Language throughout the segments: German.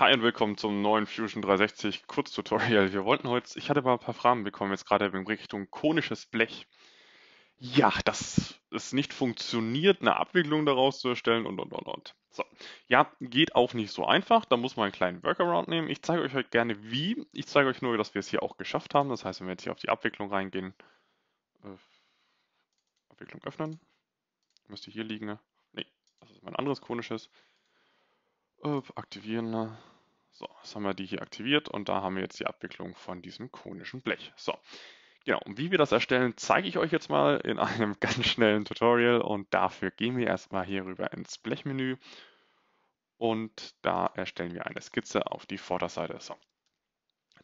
Hi und willkommen zum neuen Fusion 360 Kurztutorial. Wir wollten heute, ich hatte mal ein paar Fragen bekommen, jetzt gerade in Richtung konisches Blech. Ja, dass es nicht funktioniert, eine Abwicklung daraus zu erstellen und und und und. So, ja, geht auch nicht so einfach, da muss man einen kleinen Workaround nehmen. Ich zeige euch heute gerne wie. Ich zeige euch nur, dass wir es hier auch geschafft haben. Das heißt, wenn wir jetzt hier auf die Abwicklung reingehen, äh, Abwicklung öffnen, müsste hier liegen. Ne, das ist mein anderes konisches. Äh, aktivieren. Ne? So, jetzt haben wir die hier aktiviert und da haben wir jetzt die Abwicklung von diesem konischen Blech. So, genau. Und wie wir das erstellen, zeige ich euch jetzt mal in einem ganz schnellen Tutorial und dafür gehen wir erstmal hier rüber ins Blechmenü und da erstellen wir eine Skizze auf die Vorderseite. So,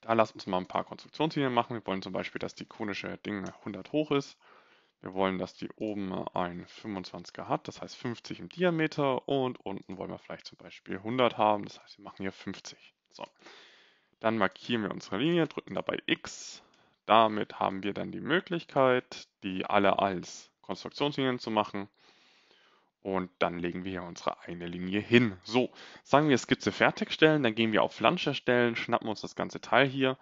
da lasst uns mal ein paar Konstruktionslinien machen. Wir wollen zum Beispiel, dass die konische Dinge 100 hoch ist. Wir wollen, dass die oben ein 25er hat, das heißt 50 im Diameter und unten wollen wir vielleicht zum Beispiel 100 haben, das heißt wir machen hier 50. So. Dann markieren wir unsere Linie, drücken dabei X. Damit haben wir dann die Möglichkeit, die alle als Konstruktionslinien zu machen. Und dann legen wir hier unsere eine Linie hin. So, sagen wir Skizze fertigstellen, dann gehen wir auf Flansch erstellen, schnappen uns das ganze Teil hier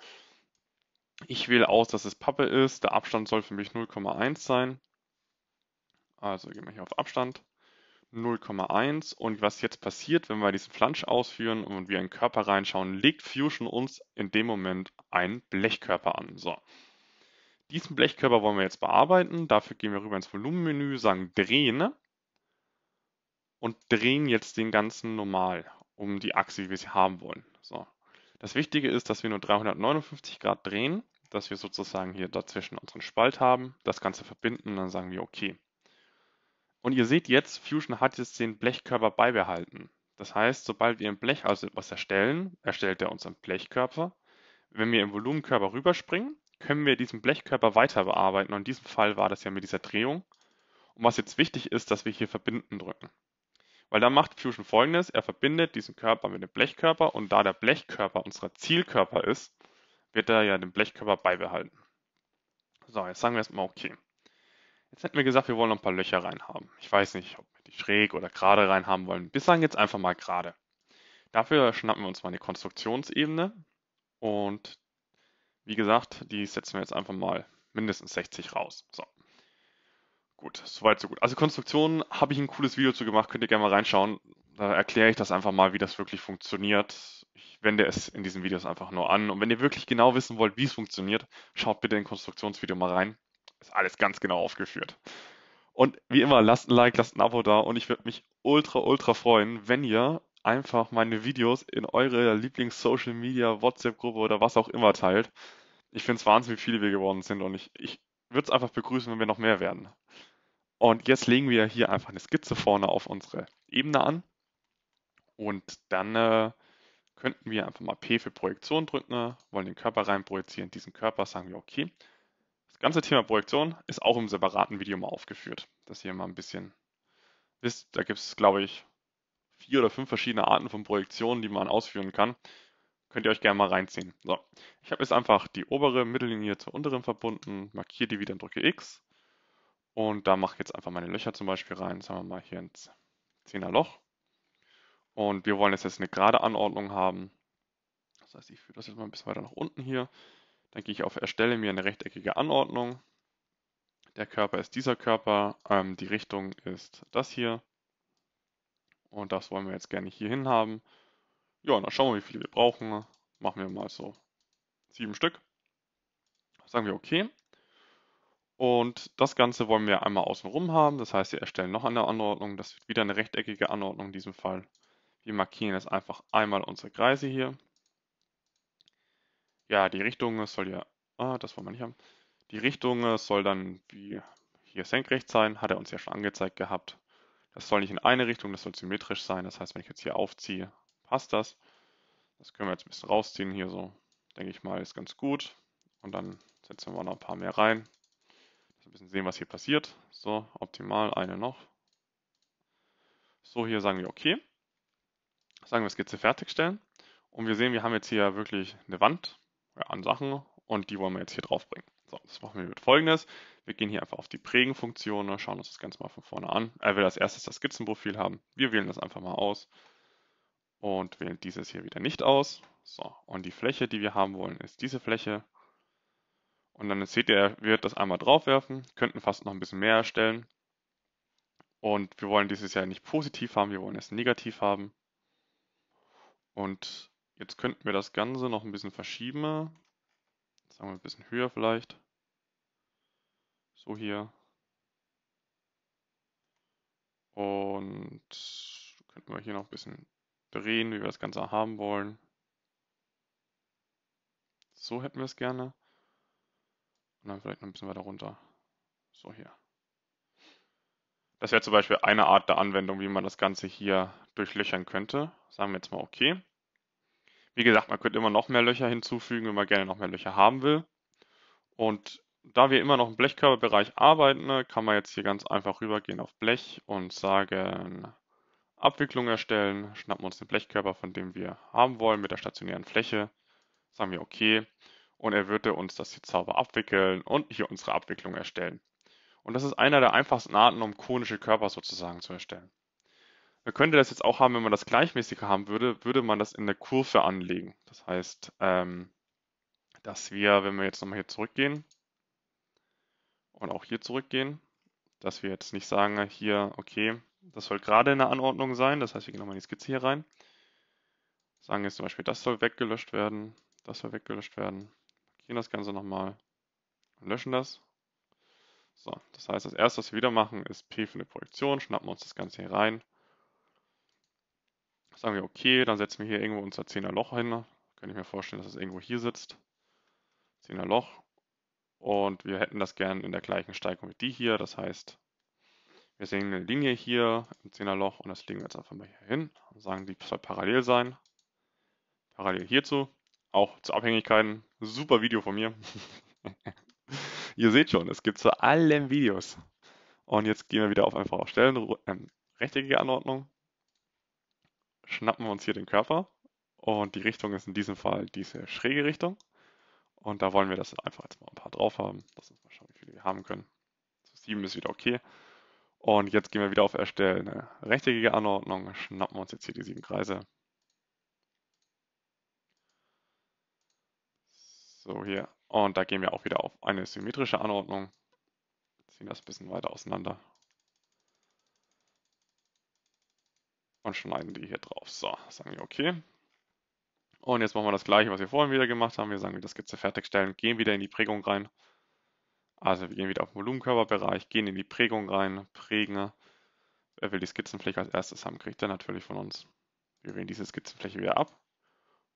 ich wähle aus, dass es Pappe ist. Der Abstand soll für mich 0,1 sein. Also gehen wir hier auf Abstand. 0,1 und was jetzt passiert, wenn wir diesen Flansch ausführen und wir in den Körper reinschauen, legt Fusion uns in dem Moment einen Blechkörper an. So. Diesen Blechkörper wollen wir jetzt bearbeiten. Dafür gehen wir rüber ins Volumenmenü, sagen drehen und drehen jetzt den ganzen normal um die Achse, wie wir sie haben wollen. So. Das Wichtige ist, dass wir nur 359 Grad drehen, dass wir sozusagen hier dazwischen unseren Spalt haben, das Ganze verbinden und dann sagen wir OK. Und ihr seht jetzt, Fusion hat jetzt den Blechkörper beibehalten. Das heißt, sobald wir im Blech also etwas erstellen, erstellt er unseren Blechkörper. Wenn wir im Volumenkörper rüberspringen, können wir diesen Blechkörper weiter bearbeiten. Und in diesem Fall war das ja mit dieser Drehung. Und was jetzt wichtig ist, dass wir hier verbinden drücken. Weil dann macht Fusion folgendes, er verbindet diesen Körper mit dem Blechkörper und da der Blechkörper unser Zielkörper ist, wird er ja den Blechkörper beibehalten. So, jetzt sagen wir erstmal okay. Jetzt hätten wir gesagt, wir wollen noch ein paar Löcher reinhaben. Ich weiß nicht, ob wir die schräg oder gerade reinhaben wollen. Wir sagen jetzt einfach mal gerade. Dafür schnappen wir uns mal eine Konstruktionsebene und wie gesagt, die setzen wir jetzt einfach mal mindestens 60 raus. So. Gut, soweit, so gut. Also Konstruktion habe ich ein cooles Video zu gemacht, könnt ihr gerne mal reinschauen. Da erkläre ich das einfach mal, wie das wirklich funktioniert. Ich wende es in diesen Videos einfach nur an. Und wenn ihr wirklich genau wissen wollt, wie es funktioniert, schaut bitte in Konstruktionsvideo mal rein. Ist alles ganz genau aufgeführt. Und wie immer, lasst ein Like, lasst ein Abo da und ich würde mich ultra, ultra freuen, wenn ihr einfach meine Videos in eure Lieblings-Social-Media, WhatsApp-Gruppe oder was auch immer teilt. Ich finde es wahnsinnig, wie viele wir geworden sind und ich, ich würde es einfach begrüßen, wenn wir noch mehr werden. Und jetzt legen wir hier einfach eine Skizze vorne auf unsere Ebene an. Und dann äh, könnten wir einfach mal P für Projektion drücken, äh, wollen den Körper rein projizieren, diesen Körper sagen wir okay. Das ganze Thema Projektion ist auch im separaten Video mal aufgeführt, dass ihr mal ein bisschen wisst, da gibt es glaube ich vier oder fünf verschiedene Arten von Projektionen, die man ausführen kann. Könnt ihr euch gerne mal reinziehen. So, ich habe jetzt einfach die obere Mittellinie zur unteren verbunden, markiere die wieder und drücke X. Und da mache ich jetzt einfach meine Löcher zum Beispiel rein. Sagen wir mal hier ein 10er Loch. Und wir wollen jetzt, eine gerade Anordnung haben. Das heißt, ich führe das jetzt mal ein bisschen weiter nach unten hier. Dann gehe ich auf Erstelle mir eine rechteckige Anordnung. Der Körper ist dieser Körper, ähm, die Richtung ist das hier. Und das wollen wir jetzt gerne hier hin haben. Ja, dann schauen wir, wie viel wir brauchen. Machen wir mal so sieben Stück. Sagen wir okay. Und das Ganze wollen wir einmal außenrum haben. Das heißt, wir erstellen noch eine Anordnung. Das wird wieder eine rechteckige Anordnung in diesem Fall. Wir markieren jetzt einfach einmal unsere Kreise hier. Ja, die Richtung soll ja, ah, das wollen wir nicht haben. Die Richtung soll dann wie hier senkrecht sein, hat er uns ja schon angezeigt gehabt. Das soll nicht in eine Richtung, das soll symmetrisch sein. Das heißt, wenn ich jetzt hier aufziehe, passt das. Das können wir jetzt ein bisschen rausziehen hier so. Denke ich mal, ist ganz gut. Und dann setzen wir noch ein paar mehr rein bisschen sehen, was hier passiert. So, optimal, eine noch. So, hier sagen wir OK. Sagen wir Skizze fertigstellen. Und wir sehen, wir haben jetzt hier wirklich eine Wand äh, an Sachen und die wollen wir jetzt hier drauf bringen. So, das machen wir mit folgendes. Wir gehen hier einfach auf die Prägen-Funktion, ne, schauen uns das Ganze mal von vorne an. Er will als erstes das Skizzenprofil haben. Wir wählen das einfach mal aus und wählen dieses hier wieder nicht aus. So, und die Fläche, die wir haben wollen, ist diese Fläche. Und dann seht ihr, er wird das einmal draufwerfen, könnten fast noch ein bisschen mehr erstellen. Und wir wollen dieses Jahr nicht positiv haben, wir wollen es negativ haben. Und jetzt könnten wir das Ganze noch ein bisschen verschieben. Sagen wir ein bisschen höher vielleicht. So hier. Und könnten wir hier noch ein bisschen drehen, wie wir das Ganze haben wollen. So hätten wir es gerne. Und dann vielleicht noch ein bisschen weiter runter. So hier. Das wäre zum Beispiel eine Art der Anwendung, wie man das Ganze hier durchlöchern könnte. Sagen wir jetzt mal okay. Wie gesagt, man könnte immer noch mehr Löcher hinzufügen, wenn man gerne noch mehr Löcher haben will. Und da wir immer noch im Blechkörperbereich arbeiten, kann man jetzt hier ganz einfach rübergehen auf Blech und sagen Abwicklung erstellen, schnappen uns den Blechkörper, von dem wir haben wollen, mit der stationären Fläche, sagen wir okay und er würde uns das hier sauber abwickeln und hier unsere Abwicklung erstellen. Und das ist einer der einfachsten Arten, um konische Körper sozusagen zu erstellen. Man könnte das jetzt auch haben, wenn man das gleichmäßiger haben würde, würde man das in der Kurve anlegen. Das heißt, ähm, dass wir, wenn wir jetzt nochmal hier zurückgehen und auch hier zurückgehen, dass wir jetzt nicht sagen, hier, okay, das soll gerade in der Anordnung sein. Das heißt, wir gehen nochmal in die Skizze hier rein. Sagen jetzt zum Beispiel, das soll weggelöscht werden, das soll weggelöscht werden, markieren das Ganze nochmal und löschen das. So, das heißt, das erste, was wir wieder machen, ist P für eine Projektion, schnappen uns das Ganze hier rein. Sagen wir okay, dann setzen wir hier irgendwo unser 10er Loch hin. Könnte ich mir vorstellen, dass es irgendwo hier sitzt. 10er Loch. Und wir hätten das gern in der gleichen Steigung wie die hier. Das heißt, wir sehen eine Linie hier im 10er Loch und das legen wir jetzt einfach mal hier hin und sagen, die soll parallel sein. Parallel hierzu auch zu Abhängigkeiten. Super Video von mir. Ihr seht schon, es gibt zu allen Videos. Und jetzt gehen wir wieder auf einfache Stellen, ähm, rechteckige Anordnung. Schnappen wir uns hier den Körper. Und die Richtung ist in diesem Fall diese schräge Richtung. Und da wollen wir das einfach jetzt mal ein paar drauf haben. Lass uns mal schauen, wie viele wir haben können. So 7 ist wieder okay. Und jetzt gehen wir wieder auf Erstellen, eine rechteckige Anordnung. Schnappen wir uns jetzt hier die sieben Kreise. So hier. Und da gehen wir auch wieder auf eine symmetrische Anordnung. Ziehen das ein bisschen weiter auseinander. Und schneiden die hier drauf. So, sagen wir okay. Und jetzt machen wir das gleiche, was wir vorhin wieder gemacht haben. Wir sagen, wir das Skizze fertigstellen, gehen wieder in die Prägung rein. Also wir gehen wieder auf den Volumenkörperbereich, gehen in die Prägung rein, prägen. Wer will die Skizzenfläche als erstes haben, kriegt er natürlich von uns. Wir wählen diese Skizzenfläche wieder ab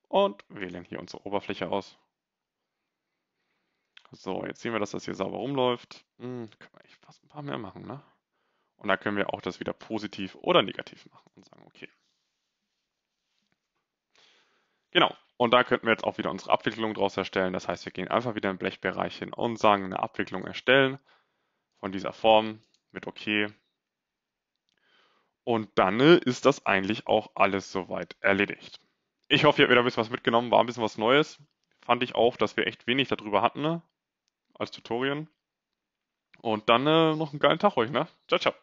und wählen hier unsere Oberfläche aus. So, jetzt sehen wir, dass das hier sauber rumläuft. Hm, können wir echt fast ein paar mehr machen, ne? Und da können wir auch das wieder positiv oder negativ machen und sagen, okay. Genau, und da könnten wir jetzt auch wieder unsere Abwicklung daraus erstellen. Das heißt, wir gehen einfach wieder im Blechbereich hin und sagen, eine Abwicklung erstellen von dieser Form mit OK. Und dann ist das eigentlich auch alles soweit erledigt. Ich hoffe, ihr habt wieder ein bisschen was mitgenommen, war ein bisschen was Neues. Fand ich auch, dass wir echt wenig darüber hatten. Ne? als Tutorien. Und dann äh, noch einen geilen Tag euch, ne? Ciao, ciao.